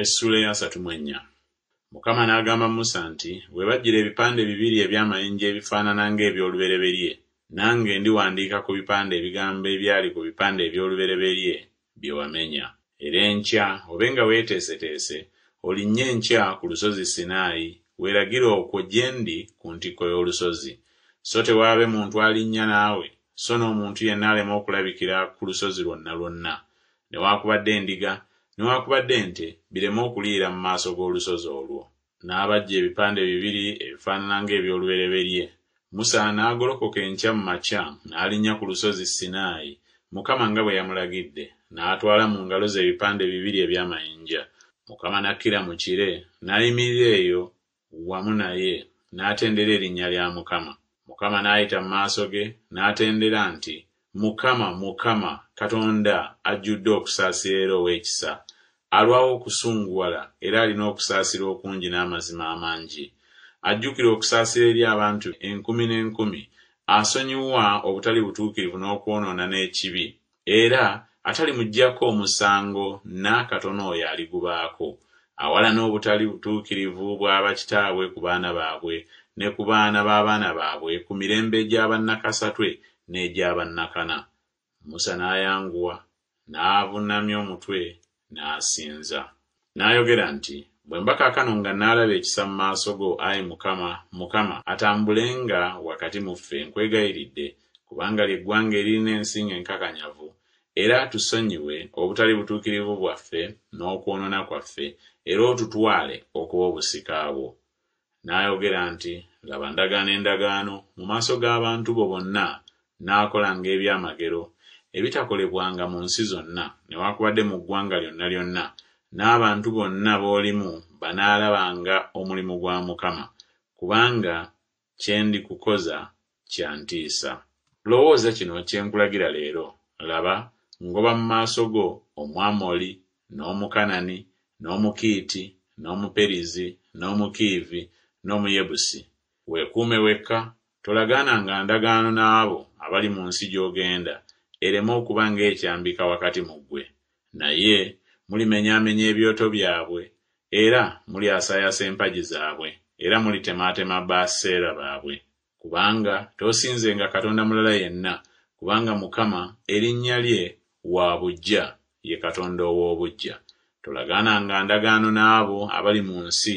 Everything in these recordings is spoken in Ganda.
Esula yasatu mwenya Mukama n'agamba Musa nti, "Bwe bajjira ebipande bibiri eby'amayinja ebifaanana ng'ebyolubereberye, nange ndiwandiika ku bipande ebigambo ebyali ku bipande eby'olubereberye bye wamenya. Era enkya, obe nga weeteeseteese, olinnye enkya ku lusozi Sinaayi, weeragire okwo gye ndi ku ntikko y'olusozi. So tewaabe muntu alinnya naawe, so n'omuntu yenna alema okulabikira ku lusozi lwonna lwonna, newaakubadde endiga, newaakubadde nti bireme okuliira mu maaso g'olusozi olwo n'abajja ebipande bibiri ebifaanana ng'ebyolubereberye musa n'agolokoka enkya mu makya n'alinnya ku lusozi sinaayi mukama nga bwe yamulagidde n'atwala mu ngalo ze ebipande bibiri ebyamayinja mukama n'akkira mu kire n'ayimirira eyo wamu naye n'atendera erinnya lya mukama mukama n'ayita mu maaso ge n'atendera nti mukama mukama katonda ajjudde okusaasira era ow'ekisa alwawo okusunguwala era alina okusaasira okungi n'amazima amangi ajjukira okusaasira eri abantu enkumi n'enkumi asonyiwa obutali butuukirivu n'okwonoona n'ekibi era atalimuggyako omusango n'akatono oyo aligubaako awala n'obutali butuukirivu bw'abakitaabwe ku baana baabwe ne ku baana b'abaana baabwe ku mirembe gy'abannakasatwe n'egy'abannakana musa n'ayanguwa n'avunamya omutwe n'asinza n'ayogera nti bwe mbakaakano nga n'alaba ekisa mu maaso go ayi mukama mukama atambulenga wakati mu ffe nkwegayiridde kubanga lyeggwanga eririna ensinga enkakanyavu era tusonyiwe obutali butuukirivu bwaffe n'okwonona kwaffe era otutwale okuba obusika bwo n'ayogera nti laba ndagaano endagaano mu maaso g'abantu bo bonna n'akolanga ebyamagero ebitakolebwanga mu nsi zonna newaakubadde mu ggwanga lyonna lyonna n'abantu bonna b'olimu banaalabanga omulimu gwa mukama kubanga kye ndi kukoza kya ntiisa lowooza kino kye nkulagira leero laba ngoba mu maaso go omwamoli n'omukanani n'omukiiti n'omuperizi n'omukiivi n'omuyebusi weekuume wekka tolagananga ndagaano n'abo abali mu nsi gy'ogenda ereme okuba ng'ekyambika wakati mu ggwe naye mulimenyaamenya ebyoto byabwe era mulyasaayasa empagi zaabwe era mulitemaatema baaseera baabwe kubanga toosinzenga katonda mulala yenna kubanga mukama erinnya lye wa bujja ye katonda ow'obujja tolagananga ndagaano n'abo abali mu nsi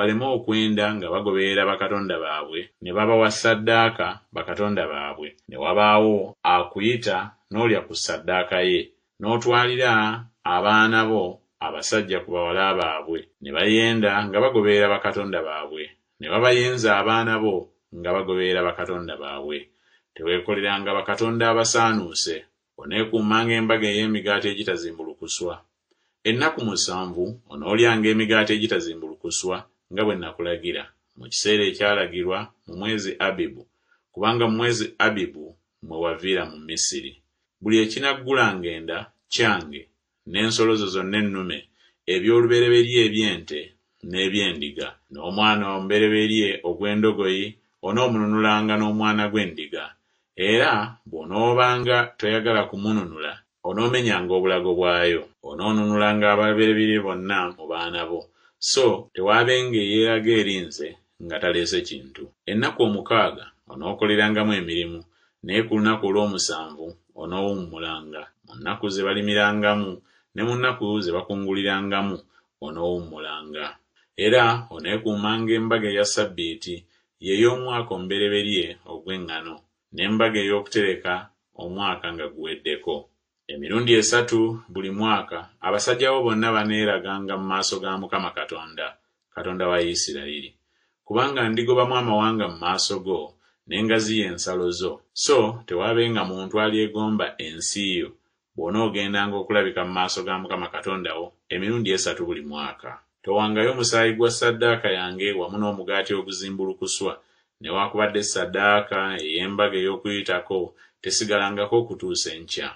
baleme okwenda nga bagoberera bakatonda baabwe ne babawa ssaddaaka bakatonda baabwe ne wabaawo akuyita n'olya ku ssaddaaka ye n'otwalira abaana bo abasajja ku bawala baabwe ne bayenda nga bagoberera bakatonda baabwe ne babayenza abaana bo nga bagoberera bakatonda baabwe teweekoleranga bakatonda abasaanuuse oneekuumanga embaga ey'emigaati egitazimbulukuswa ennaku musanvu onoolyanga emigaati egitazimbulukuswa nga bwe nakulagira mu kiseera ekyalagirwa mu mwezi abibu kubanga mu mwezi abibu mwe waviira mu misiri buli ekinaggulangenda kyange n'ensolo zo zonna ennume ebyolubereberye eby'ente n'ebyendiga n'omwana omubereberye ogw'endogoyi onoomununulanga n'omwana gw'endiga era bw'onoobanga toyagala kumununula onoomenyanga obulago bwayo onoonunulanga ababereberye bonna mu baana bo so tewaabenga eyeeraga eri nze nga taleese kintu ennaku omukaaga onookolerangamu emirimu naye ku lunaku olw'omusanvu onoowummulanga mu nnaku ze balimirangamu ne mu nnaku ze bakungulirangamu onoowummulanga era oneekuumanga embaga eya ssabbiiti yeey'omwaka omubereberye ogw'eŋŋano n'embaga ey'okutereka omwaka nga guweddeko emirundi esatu buli mwaka abasajjawo bonna baneeraganga mu maaso ga mukama katonda katonda wa isirayiri kubanga ndigobamu amawanga mu maaso go n'engaziyo ensalo zo so tewaabenga muntu alyegomba ensi yo bw'onoogendanga okulabika mu maaso ga mukama katonda wo emirundi esatu buli mwaka towangayo omusaayi gwa ssaddaaka yange wamu n'omugaati oguzimbulukuswa newaakubadde ssaddaaka ey'embaga ey'okuyitako tesigalangako okutuusa enkya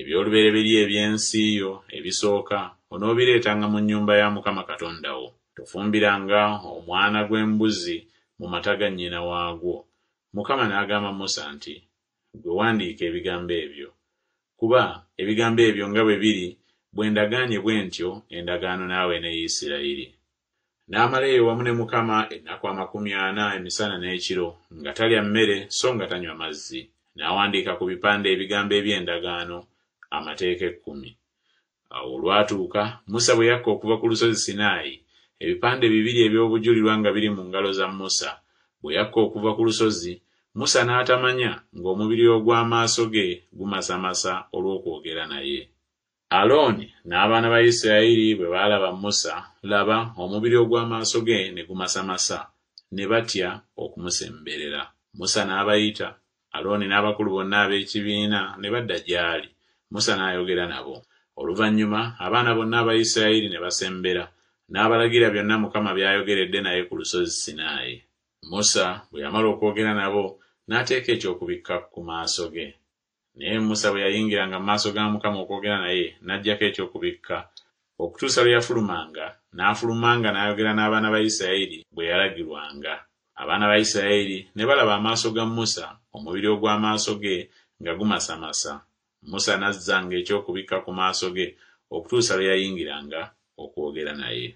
ebyolubereberye eby'ensi yo ebisooka onoobireetanga mu nnyumba ya mukama katonda wo tofumbiranga omwana gw'embuzi mu mataga nnyina waagwo mukama n'agamba musa nti gwe wandiika ebigambo ebyo kuba ebigambo ebyo nga bwe biri bwe ndagaanye bwe ntyo endagaano naawe ne isirayiri n'amalayo wamu ne mukama ennaku amakumi ana emisana n'ekiro nga talya mmere so nga tanywa mazzi n'awandiika ku bipande ebigambo eby'endagaano amateeka ekkumi awo olwatuuka musa bwe yakka okuva ku lusozi sinaayi ebipande bibiri eby'obujulirwa nga biri mu ngalo za musa bwe yakka okuva ku lusozi musa n'atamanya ng'omubiri ogw'amaaso ge gumasamasa olw'okwogera naye alooni n'abaana ba isirayiri bwe baalaba musa laba omubiri ogw'amaaso ge ne gumasamasa ne batya okumusemberera musa n'abayita alooni n'abakulu bonna ab'ekibiina ne badda gy'ali musa n'ayogera nabo oluvannyuma abaana bonna aba isirayiri ne basembera n'abalagira byonna mukama by'ayogeredde naye ku lusozi sinaayi musa bwe yamala okwogera nabo n'ateeka ekyokubikka ku maaso ge naye musa bwe yayingiranga mu maaso ga mukama okwogera naye n'ajjako ekyokubikka okutuusa lwe yafulumanga n'afulumanga n'ayogera n'abaana ba isirayiri bwe yalagirwanga abaana ba isirayiri ne balaba amaaso ga musa omubiri ogw'amaaso ge nga gumasamasa musa n'azzanga eky'okubikka ku maaso ge okutuusa lwe yayingiranga okwogera naye